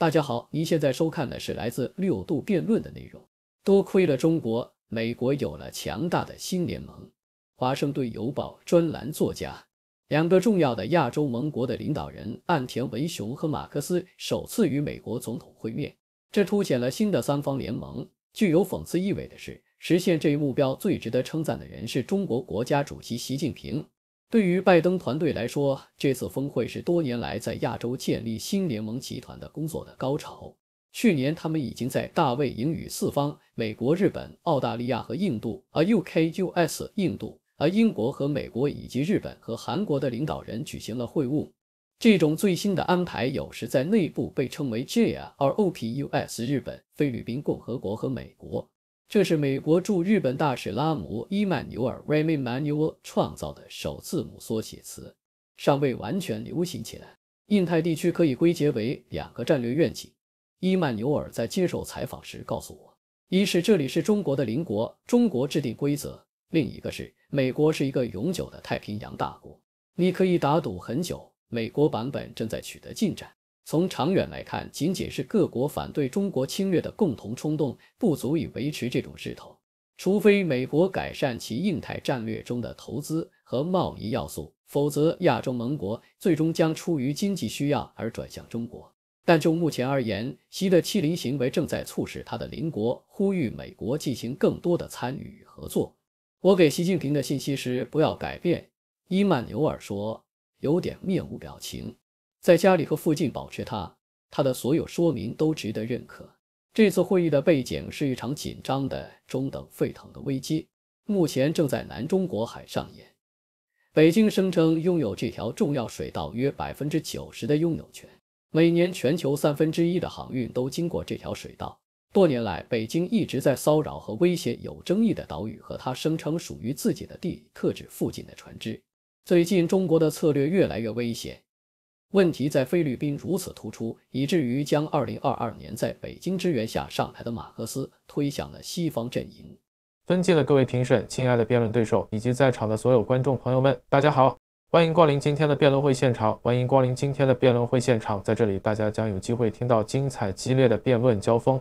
大家好，您现在收看的是来自六度辩论的内容。多亏了中国，美国有了强大的新联盟。华盛顿邮报专栏作家，两个重要的亚洲盟国的领导人岸田文雄和马克思首次与美国总统会面，这凸显了新的三方联盟。具有讽刺意味的是，实现这一目标最值得称赞的人是中国国家主席习近平。对于拜登团队来说，这次峰会是多年来在亚洲建立新联盟集团的工作的高潮。去年，他们已经在大卫英语四方——美国、日本、澳大利亚和印度 （AUKUS）—— 印度、而英国和美国以及日本和韩国的领导人举行了会晤。这种最新的安排有时在内部被称为 j r o p u s 日本、菲律宾共和国和美国）。这是美国驻日本大使拉姆伊曼纽尔 （Rami Emmanuel） 创造的首字母缩写词，尚未完全流行起来。印太地区可以归结为两个战略愿景。伊曼纽尔在接受采访时告诉我，一是这里是中国的邻国，中国制定规则；另一个是美国是一个永久的太平洋大国，你可以打赌很久。美国版本正在取得进展。从长远来看，仅仅是各国反对中国侵略的共同冲动不足以维持这种势头，除非美国改善其印太战略中的投资和贸易要素，否则亚洲盟国最终将出于经济需要而转向中国。但就目前而言，习的欺凌行为正在促使他的邻国呼吁美国进行更多的参与与合作。我给习近平的信息是不要改变，伊曼纽尔说，有点面无表情。在家里和附近保持它，它的所有说明都值得认可。这次会议的背景是一场紧张的、中等沸腾的危机，目前正在南中国海上演。北京声称拥有这条重要水道约百分之九十的拥有权，每年全球三分之一的航运都经过这条水道。多年来，北京一直在骚扰和威胁有争议的岛屿和它声称属于自己的地，特指附近的船只。最近，中国的策略越来越危险。问题在菲律宾如此突出，以至于将2022年在北京支援下上台的马克思推向了西方阵营。尊敬的各位评审，亲爱的辩论对手，以及在场的所有观众朋友们，大家好，欢迎光临今天的辩论会现场。欢迎光临今天的辩论会现场，在这里大家将有机会听到精彩激烈的辩论交锋，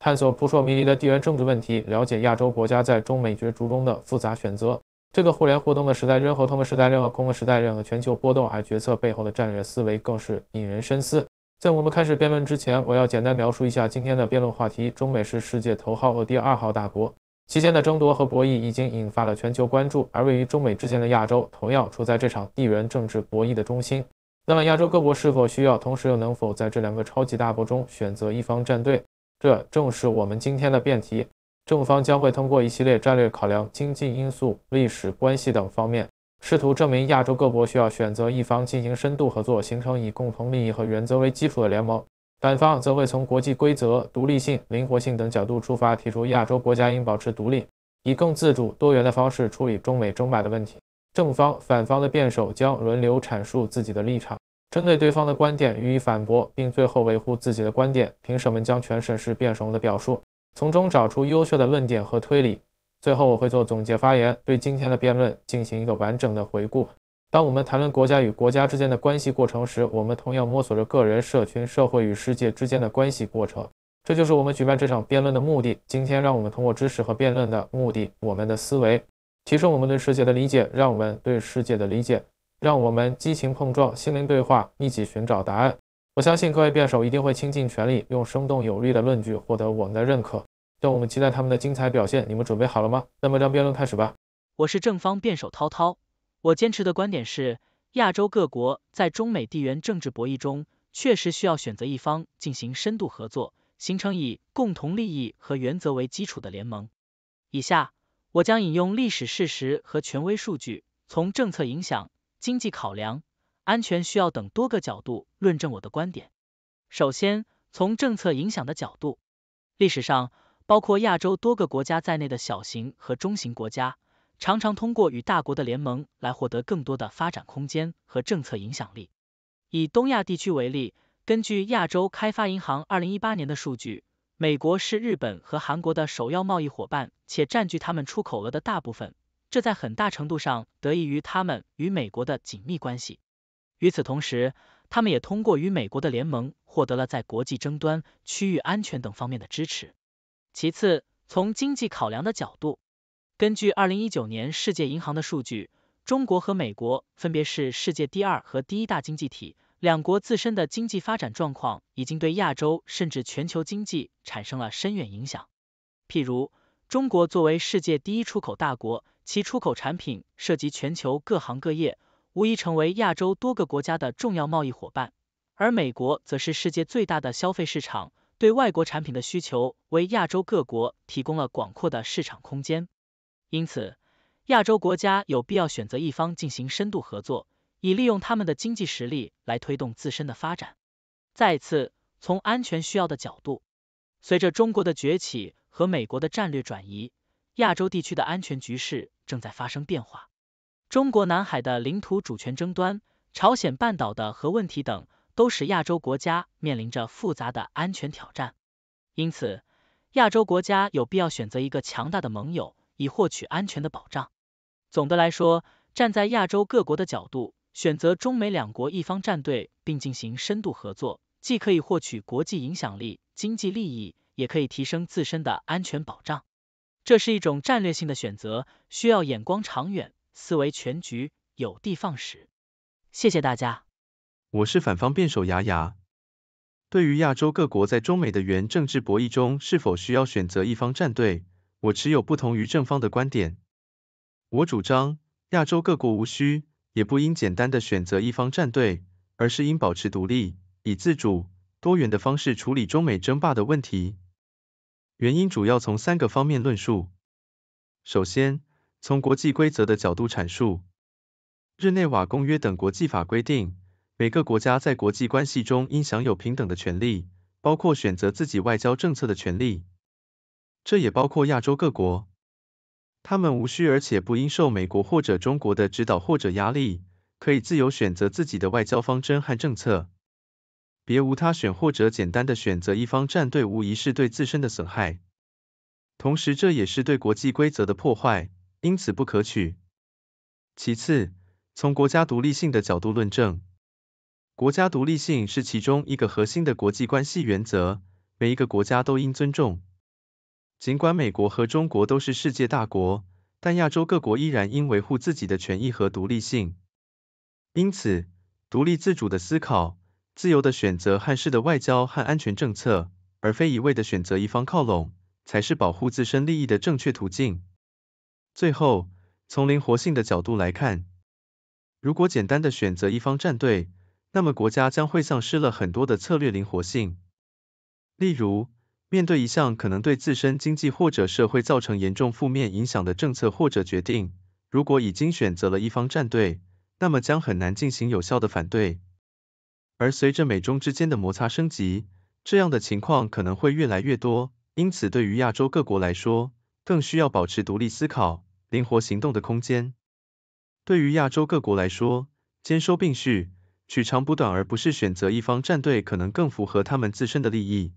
探索扑朔迷离的地缘政治问题，了解亚洲国家在中美角逐中的复杂选择。这个互联互通的时代，任何通过时代任何空的时代任何全球波动，还决策背后的战略思维更是引人深思。在我们开始辩论之前，我要简单描述一下今天的辩论话题：中美是世界头号和第二号大国，期间的争夺和博弈已经引发了全球关注。而位于中美之间的亚洲，同样处在这场地缘政治博弈的中心。那么，亚洲各国是否需要，同时又能否在这两个超级大国中选择一方站队？这正是我们今天的辩题。正方将会通过一系列战略考量、经济因素、历史关系等方面，试图证明亚洲各国需要选择一方进行深度合作，形成以共同利益和原则为基础的联盟；反方则会从国际规则、独立性、灵活性等角度出发，提出亚洲国家应保持独立，以更自主、多元的方式处理中美、中巴的问题。正方、反方的辩手将轮流阐述自己的立场，针对对方的观点予以反驳，并最后维护自己的观点。评审们将全审视辩手的表述。从中找出优秀的论点和推理。最后，我会做总结发言，对今天的辩论进行一个完整的回顾。当我们谈论国家与国家之间的关系过程时，我们同样摸索着个人、社群、社会与世界之间的关系过程。这就是我们举办这场辩论的目的。今天，让我们通过知识和辩论的目的，我们的思维提升我们对世界的理解，让我们对世界的理解，让我们激情碰撞、心灵对话，一起寻找答案。我相信各位辩手一定会倾尽全力，用生动有力的论据获得我们的认可。让我们期待他们的精彩表现。你们准备好了吗？那么，让辩论开始吧。我是正方辩手涛涛，我坚持的观点是，亚洲各国在中美地缘政治博弈中，确实需要选择一方进行深度合作，形成以共同利益和原则为基础的联盟。以下，我将引用历史事实和权威数据，从政策影响、经济考量。安全需要等多个角度论证我的观点。首先，从政策影响的角度，历史上包括亚洲多个国家在内的小型和中型国家，常常通过与大国的联盟来获得更多的发展空间和政策影响力。以东亚地区为例，根据亚洲开发银行二零一八年的数据，美国是日本和韩国的首要贸易伙伴，且占据他们出口额的大部分。这在很大程度上得益于他们与美国的紧密关系。与此同时，他们也通过与美国的联盟，获得了在国际争端、区域安全等方面的支持。其次，从经济考量的角度，根据二零一九年世界银行的数据，中国和美国分别是世界第二和第一大经济体，两国自身的经济发展状况已经对亚洲甚至全球经济产生了深远影响。譬如，中国作为世界第一出口大国，其出口产品涉及全球各行各业。无疑成为亚洲多个国家的重要贸易伙伴，而美国则是世界最大的消费市场，对外国产品的需求为亚洲各国提供了广阔的市场空间。因此，亚洲国家有必要选择一方进行深度合作，以利用他们的经济实力来推动自身的发展。再次，从安全需要的角度，随着中国的崛起和美国的战略转移，亚洲地区的安全局势正在发生变化。中国南海的领土主权争端、朝鲜半岛的核问题等，都使亚洲国家面临着复杂的安全挑战。因此，亚洲国家有必要选择一个强大的盟友，以获取安全的保障。总的来说，站在亚洲各国的角度，选择中美两国一方站队并进行深度合作，既可以获取国际影响力、经济利益，也可以提升自身的安全保障。这是一种战略性的选择，需要眼光长远。思维全局，有的放矢。谢谢大家。我是反方辩手牙牙。对于亚洲各国在中美的原政治博弈中是否需要选择一方站队，我持有不同于正方的观点。我主张，亚洲各国无需，也不应简单的选择一方站队，而是应保持独立，以自主、多元的方式处理中美争霸的问题。原因主要从三个方面论述。首先，从国际规则的角度阐述，《日内瓦公约》等国际法规定，每个国家在国际关系中应享有平等的权利，包括选择自己外交政策的权利。这也包括亚洲各国，他们无需而且不应受美国或者中国的指导或者压力，可以自由选择自己的外交方针和政策，别无他选。或者简单的选择一方站队，无疑是对自身的损害，同时这也是对国际规则的破坏。因此不可取。其次，从国家独立性的角度论证，国家独立性是其中一个核心的国际关系原则，每一个国家都应尊重。尽管美国和中国都是世界大国，但亚洲各国依然应维护自己的权益和独立性。因此，独立自主的思考、自由的选择和式的外交和安全政策，而非一味的选择一方靠拢，才是保护自身利益的正确途径。最后，从灵活性的角度来看，如果简单的选择一方战队，那么国家将会丧失了很多的策略灵活性。例如，面对一项可能对自身经济或者社会造成严重负面影响的政策或者决定，如果已经选择了一方战队，那么将很难进行有效的反对。而随着美中之间的摩擦升级，这样的情况可能会越来越多。因此，对于亚洲各国来说，更需要保持独立思考。灵活行动的空间，对于亚洲各国来说，兼收并蓄、取长补短，而不是选择一方战队，可能更符合他们自身的利益。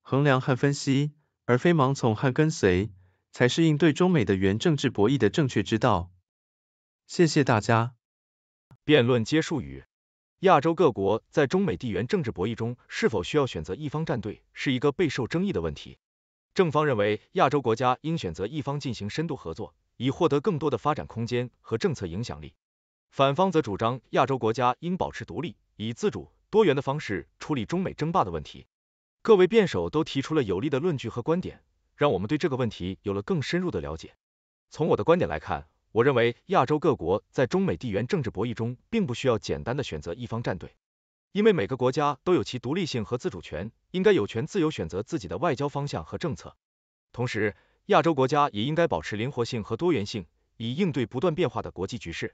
衡量和分析，而非盲从和跟随，才是应对中美的原政治博弈的正确之道。谢谢大家。辩论结束语：亚洲各国在中美地缘政治博弈中是否需要选择一方战队，是一个备受争议的问题。正方认为，亚洲国家应选择一方进行深度合作，以获得更多的发展空间和政策影响力。反方则主张亚洲国家应保持独立，以自主多元的方式处理中美争霸的问题。各位辩手都提出了有力的论据和观点，让我们对这个问题有了更深入的了解。从我的观点来看，我认为亚洲各国在中美地缘政治博弈中，并不需要简单的选择一方战队。因为每个国家都有其独立性和自主权，应该有权自由选择自己的外交方向和政策。同时，亚洲国家也应该保持灵活性和多元性，以应对不断变化的国际局势。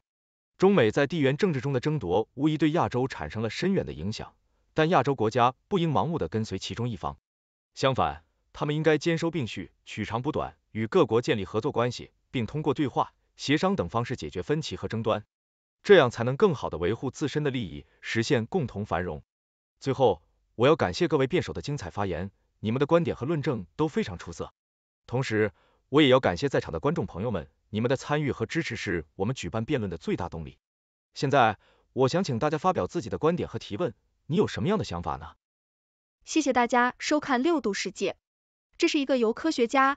中美在地缘政治中的争夺无疑对亚洲产生了深远的影响，但亚洲国家不应盲目的跟随其中一方。相反，他们应该兼收并蓄，取长补短，与各国建立合作关系，并通过对话、协商等方式解决分歧和争端。这样才能更好的维护自身的利益，实现共同繁荣。最后，我要感谢各位辩手的精彩发言，你们的观点和论证都非常出色。同时，我也要感谢在场的观众朋友们，你们的参与和支持是我们举办辩论的最大动力。现在，我想请大家发表自己的观点和提问，你有什么样的想法呢？谢谢大家收看六度世界，这是一个由科学家。